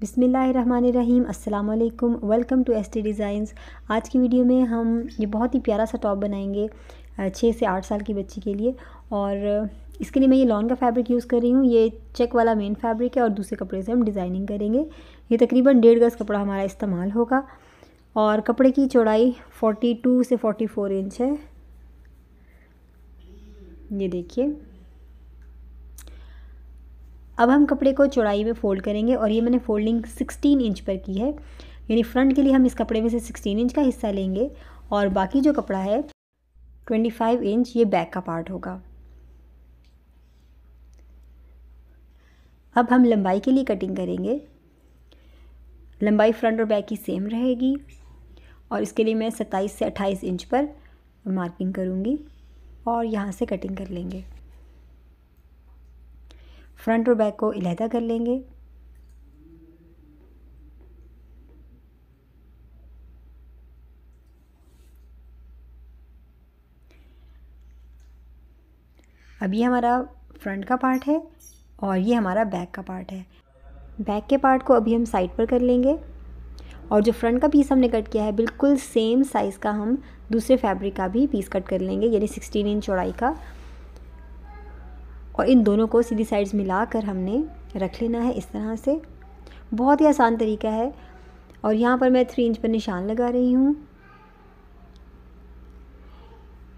बिसमीम् अल्लाम welcome to S T designs आज की वीडियो में हम ये बहुत ही प्यारा सा टॉप बनाएंगे छः से आठ साल की बच्ची के लिए और इसके लिए मैं ये लॉन का फैब्रिक यूज़ कर रही हूँ ये चेक वाला मेन फैब्रिक है और दूसरे कपड़े से हम डिज़ाइनिंग करेंगे ये तकरीबन डेढ़ गज़ कपड़ा हमारा इस्तेमाल होगा और कपड़े की चौड़ाई फोर्टी टू से फोर्टी फोर इंच है ये देखिए अब हम कपड़े को चौड़ाई में फ़ोल्ड करेंगे और ये मैंने फोल्डिंग सिक्सटीन इंच पर की है यानी फ्रंट के लिए हम इस कपड़े में से सिक्सटीन इंच का हिस्सा लेंगे और बाकी जो कपड़ा है ट्वेंटी फाइव इंच ये बैक का पार्ट होगा अब हम लंबाई के लिए कटिंग करेंगे लंबाई फ्रंट और बैक की सेम रहेगी और इसके लिए मैं सत्ताईस से अट्ठाईस इंच पर मार्किंग करूँगी और यहाँ से कटिंग कर लेंगे फ्रंट और बैक को इलाहदा कर लेंगे अब ये हमारा फ्रंट का पार्ट है और ये हमारा बैक का पार्ट है बैक के पार्ट को अभी हम साइड पर कर लेंगे और जो फ्रंट का पीस हमने कट किया है बिल्कुल सेम साइज़ का हम दूसरे फैब्रिक का भी पीस कट कर लेंगे यानी 16 इंच चौड़ाई का और इन दोनों को सीधी साइड्स मिलाकर हमने रख लेना है इस तरह से बहुत ही आसान तरीका है और यहाँ पर मैं थ्री इंच पर निशान लगा रही हूँ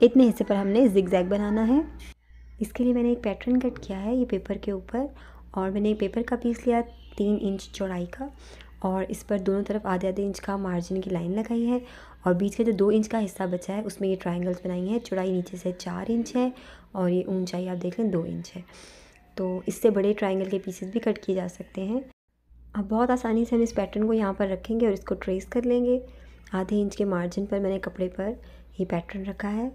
इतने हिस्से पर हमने जैग बनाना है इसके लिए मैंने एक पैटर्न कट किया है ये पेपर के ऊपर और मैंने एक पेपर का पीस लिया तीन इंच चौड़ाई का और इस पर दोनों तरफ आधे आधे इंच का मार्जिन की लाइन लगाई है और बीच का जो दो इंच का हिस्सा बचा है उसमें ये ट्राइंगल्स बनाई हैं चौड़ाई नीचे से चार इंच है और ये ऊंचाई आप देख लें दो इंच है तो इससे बड़े ट्राइंगल के पीसेस भी कट किए जा सकते हैं अब बहुत आसानी से हम इस पैटर्न को यहाँ पर रखेंगे और इसको ट्रेस कर लेंगे आधे इंच के मार्जिन पर मैंने कपड़े पर ये पैटर्न रखा है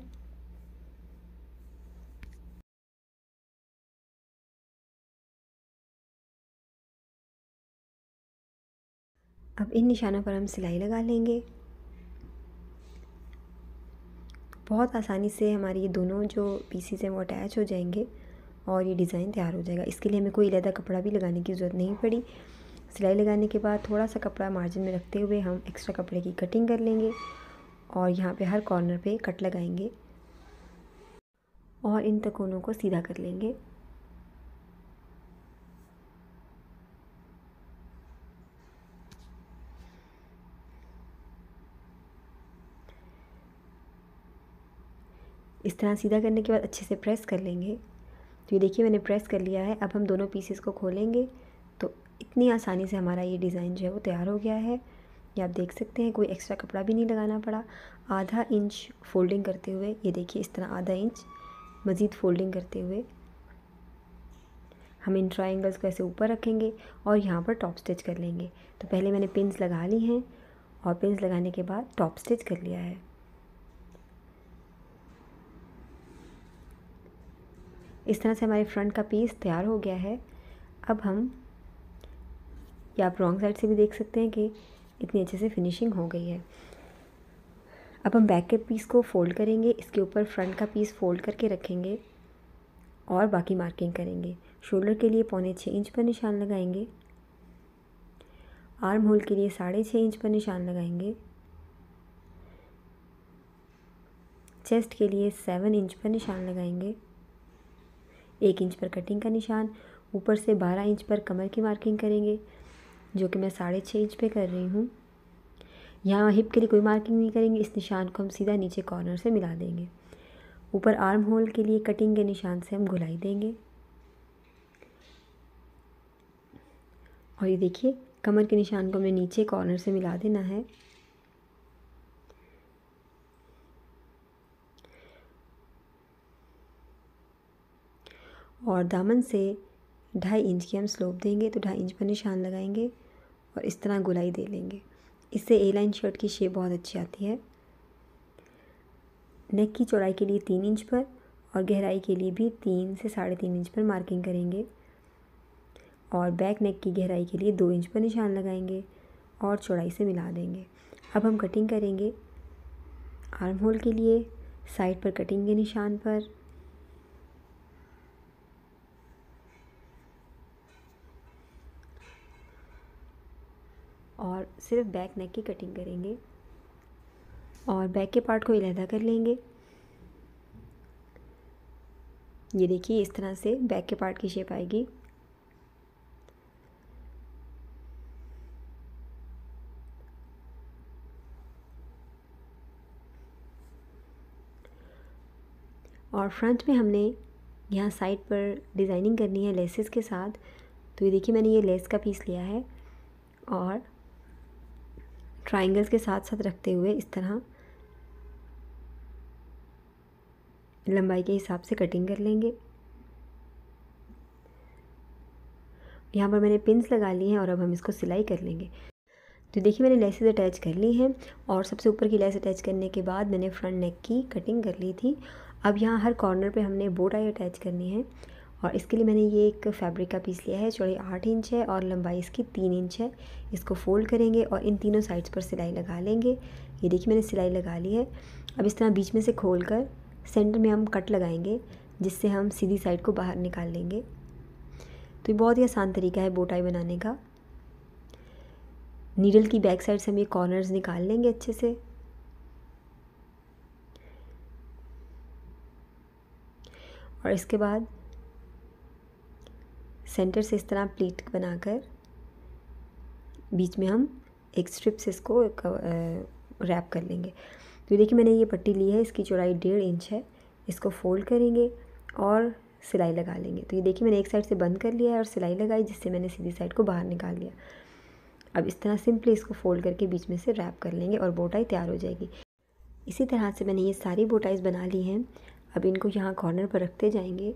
अब इन निशानों पर हम सिलाई लगा लेंगे बहुत आसानी से हमारी ये दोनों जो पीसीज हैं वो अटैच हो जाएंगे और ये डिज़ाइन तैयार हो जाएगा इसके लिए हमें कोई अलहदा कपड़ा भी लगाने की ज़रूरत नहीं पड़ी सिलाई लगाने के बाद थोड़ा सा कपड़ा मार्जिन में रखते हुए हम एक्स्ट्रा कपड़े की कटिंग कर लेंगे और यहाँ पे हर कॉर्नर पे कट लगाएंगे और इन तकोनों को सीधा कर लेंगे इस तरह सीधा करने के बाद अच्छे से प्रेस कर लेंगे तो ये देखिए मैंने प्रेस कर लिया है अब हम दोनों पीसेस को खोलेंगे तो इतनी आसानी से हमारा ये डिज़ाइन जो है वो तैयार हो गया है ये आप देख सकते हैं कोई एक्स्ट्रा कपड़ा भी नहीं लगाना पड़ा आधा इंच फोल्डिंग करते हुए ये देखिए इस तरह आधा इंच मज़ीद फोल्डिंग करते हुए हम इन ट्राइंगल्स को ऐसे ऊपर रखेंगे और यहाँ पर टॉप स्टिच कर लेंगे तो पहले मैंने पिंस लगा ली हैं और पिंस लगाने के बाद टॉप स्टिच कर लिया है इस तरह से हमारे फ्रंट का पीस तैयार हो गया है अब हम या आप रॉन्ग साइड से भी देख सकते हैं कि इतनी अच्छे से फिनिशिंग हो गई है अब हम बैक के पीस को फोल्ड करेंगे इसके ऊपर फ्रंट का पीस फोल्ड करके रखेंगे और बाकी मार्किंग करेंगे शोल्डर के लिए पौने छः इंच पर निशान लगाएंगे आर्म होल के लिए साढ़े छः इंच पर निशान लगाएंगे चेस्ट के लिए सेवन इंच पर निशान लगाएंगे एक इंच पर कटिंग का निशान ऊपर से बारह इंच पर कमर की मार्किंग करेंगे जो कि मैं साढ़े छः इंच पे कर रही हूँ यहाँ हिप के लिए कोई मार्किंग नहीं करेंगे इस निशान को हम सीधा नीचे कॉर्नर से मिला देंगे ऊपर आर्म होल के लिए कटिंग के निशान से हम घुलाई देंगे और ये देखिए कमर के निशान को हमें नीचे कॉर्नर से मिला देना है और दामन से ढाई इंच की हम स्लोप देंगे तो ढाई इंच पर निशान लगाएंगे और इस तरह गुलाई दे लेंगे इससे ए लाइन शर्ट की शेप बहुत अच्छी आती है नेक की चौड़ाई के लिए तीन इंच पर और गहराई के लिए भी तीन से साढ़े तीन इंच पर मार्किंग करेंगे और बैक नेक की गहराई के लिए दो इंच पर निशान लगाएंगे और चौड़ाई से मिला देंगे अब हम कटिंग करेंगे आर्म होल के लिए साइड पर कटिंग के निशान पर और सिर्फ बैक नेक की कटिंग करेंगे और बैक के पार्ट को इलादा कर लेंगे ये देखिए इस तरह से बैक के पार्ट की शेप आएगी और फ्रंट में हमने यहाँ साइड पर डिज़ाइनिंग करनी है लेसेस के साथ तो ये देखिए मैंने ये लेस का पीस लिया है और ट्राइंगल्स के साथ साथ रखते हुए इस तरह लंबाई के हिसाब से कटिंग कर लेंगे यहाँ पर मैंने पिंस लगा ली हैं और अब हम इसको सिलाई कर लेंगे तो देखिए मैंने लेसेस अटैच कर ली हैं और सबसे ऊपर की लेस अटैच करने के बाद मैंने फ्रंट नेक की कटिंग कर ली थी अब यहाँ हर कॉर्नर पे हमने बो आई अटैच करनी है और इसके लिए मैंने ये एक फैब्रिक का पीस लिया है चौड़ी आठ इंच है और लंबाई इसकी तीन इंच है इसको फोल्ड करेंगे और इन तीनों साइड्स पर सिलाई लगा लेंगे ये देखिए मैंने सिलाई लगा ली है अब इस तरह बीच में से खोल कर सेंटर में हम कट लगाएंगे जिससे हम सीधी साइड को बाहर निकाल लेंगे तो ये बहुत ही आसान तरीका है बोटाई बनाने का नीडल की बैक साइड से हम ये कॉर्नर्स निकाल लेंगे अच्छे से और इसके बाद सेंटर से इस तरह प्लीट बनाकर बीच में हम एक स्ट्रिप से इसको रैप कर लेंगे तो देखिए मैंने ये पट्टी ली है इसकी चौड़ाई डेढ़ इंच है इसको फोल्ड करेंगे और सिलाई लगा लेंगे तो ये देखिए मैंने एक साइड से बंद कर लिया है और सिलाई लगाई जिससे मैंने सीधी साइड को बाहर निकाल लिया अब इस तरह सिंपली इसको फोल्ड करके बीच में से रैप कर लेंगे और बोटाई तैयार हो जाएगी इसी तरह से मैंने ये सारी बोटाइज बना ली हैं अब इनको यहाँ कॉर्नर पर रखते जाएंगे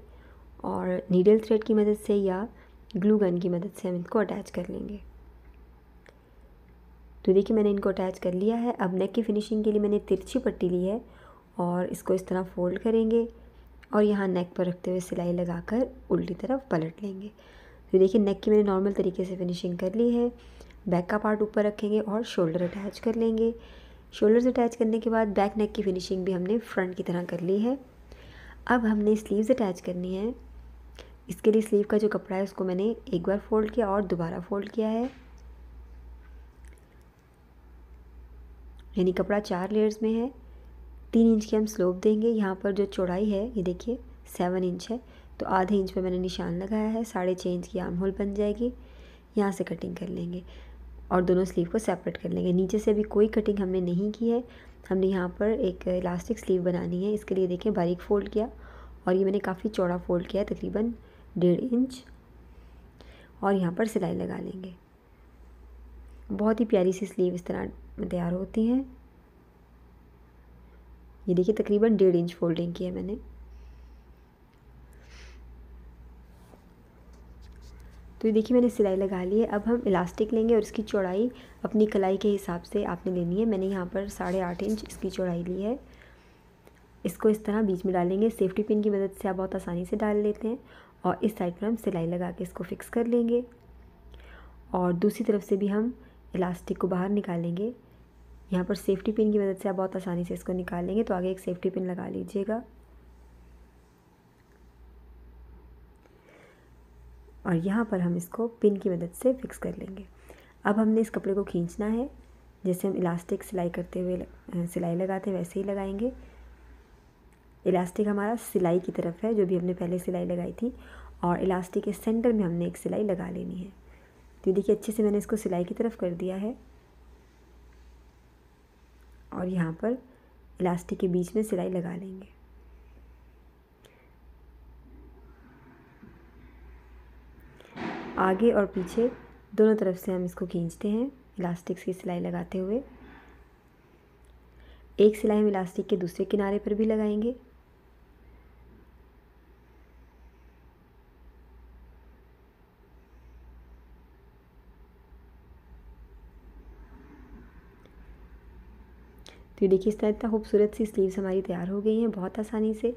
और नीडल थ्रेड की मदद से या ग्लू गन की मदद से हम इनको अटैच कर लेंगे तो देखिए मैंने इनको अटैच कर लिया है अब नेक की फिनिशिंग के लिए मैंने तिरछी पट्टी ली है और इसको इस तरह फोल्ड करेंगे और यहाँ नेक पर रखते हुए सिलाई लगाकर उल्टी तरफ पलट लेंगे तो देखिए नेक की मैंने नॉर्मल तरीके से फिनिशिंग कर ली है बैक का पार्ट ऊपर रखेंगे और शोल्डर अटैच कर लेंगे शोल्डर्स अटैच करने के बाद बैक नेक की फिनिशिंग भी हमने फ्रंट की तरह कर ली है अब हमने स्लीव्स अटैच करनी है इसके लिए स्लीव का जो कपड़ा है उसको मैंने एक बार फोल्ड किया और दोबारा फोल्ड किया है यानी कपड़ा चार लेयर्स में है तीन इंच की हम स्लोप देंगे यहाँ पर जो चौड़ाई है ये देखिए सेवन इंच है तो आधे इंच पर मैंने निशान लगाया है साढ़े छः इंच की आर्म होल बन जाएगी यहाँ से कटिंग कर लेंगे और दोनों स्लीव को सेपरेट कर लेंगे नीचे से अभी कोई कटिंग हमने नहीं की है हमने यहाँ पर एक इलास्टिक स्लीव बनानी है इसके लिए देखें बारीक फ़ोल्ड किया और ये मैंने काफ़ी चौड़ा फ़ोल्ड किया है तकरीबन डेढ़ इंच और यहाँ पर सिलाई लगा लेंगे बहुत ही प्यारी सी स्लीव इस तरह तैयार होती हैं ये देखिए तकरीबन डेढ़ इंच फोल्डिंग की है मैंने तो ये देखिए मैंने सिलाई लगा ली है अब हम इलास्टिक लेंगे और इसकी चौड़ाई अपनी कलाई के हिसाब से आपने लेनी है मैंने यहाँ पर साढ़े आठ इंच इसकी चौड़ाई ली है इसको इस तरह बीच में डालेंगे सेफ्टी पिन की मदद से आप बहुत आसानी से डाल लेते हैं और इस साइड पर हम सिलाई लगा के इसको फिक्स कर लेंगे और दूसरी तरफ से भी हम इलास्टिक को बाहर निकालेंगे यहाँ पर सेफ्टी पिन की मदद से आप बहुत आसानी से इसको निकाल लेंगे तो आगे एक सेफ्टी पिन लगा लीजिएगा और यहाँ पर हम इसको पिन की मदद से फिक्स कर लेंगे अब हमने इस कपड़े को खींचना है जैसे हम इलास्टिक सिलाई करते हुए सिलाई लगाते वैसे ही लगाएंगे इलास्टिक हमारा सिलाई की तरफ है जो भी हमने पहले सिलाई लगाई थी और इलास्टिक के सेंटर में हमने एक सिलाई लगा लेनी है तो देखिए अच्छे से मैंने इसको सिलाई की तरफ कर दिया है और यहाँ पर इलास्टिक के बीच में सिलाई लगा लेंगे आगे और पीछे दोनों तरफ से हम इसको खींचते हैं इलास्टिक्स की सिलाई लगाते हुए एक सिलाई हम इलास्टिक के दूसरे किनारे पर भी लगाएंगे तो देखिए इस तरह इतना खूबसूरत सी स्लीव्स हमारी तैयार हो गई हैं बहुत आसानी से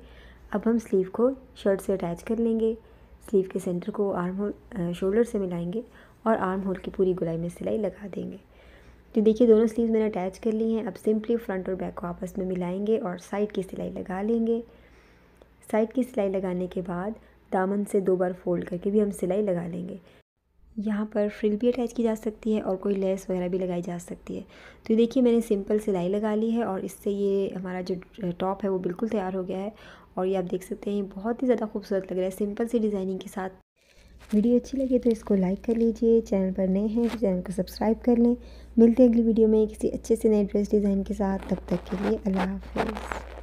अब हम स्लीव को शर्ट से अटैच कर लेंगे स्लीव के सेंटर को आर्म होल शोल्डर से मिलाएंगे और आर्म होल की पूरी गुलाई में सिलाई लगा देंगे तो देखिए दोनों स्लीव मैंने अटैच कर ली हैं अब सिंपली फ्रंट और बैक को आपस में मिलाएंगे और साइड की सिलाई लगा लेंगे साइड की सिलाई लगाने के बाद दामन से दो बार फोल्ड करके भी हम सिलाई लगा लेंगे यहाँ पर फ्रिल भी अटैच की जा सकती है और कोई लेस वगैरह भी लगाई जा सकती है तो देखिए मैंने सिंपल सिलाई लगा ली है और इससे ये हमारा जो टॉप है वो बिल्कुल तैयार हो गया है और ये आप देख सकते हैं बहुत ही ज़्यादा खूबसूरत लग रहा है सिंपल सी डिज़ाइनिंग के साथ वीडियो अच्छी लगी तो इसको लाइक कर लीजिए चैनल पर नए हैं तो चैनल को सब्सक्राइब कर लें मिलते हैं अगली वीडियो में किसी अच्छे से नए ड्रेस डिज़ाइन के साथ तब तक के लिए अल्लाह हाफिज़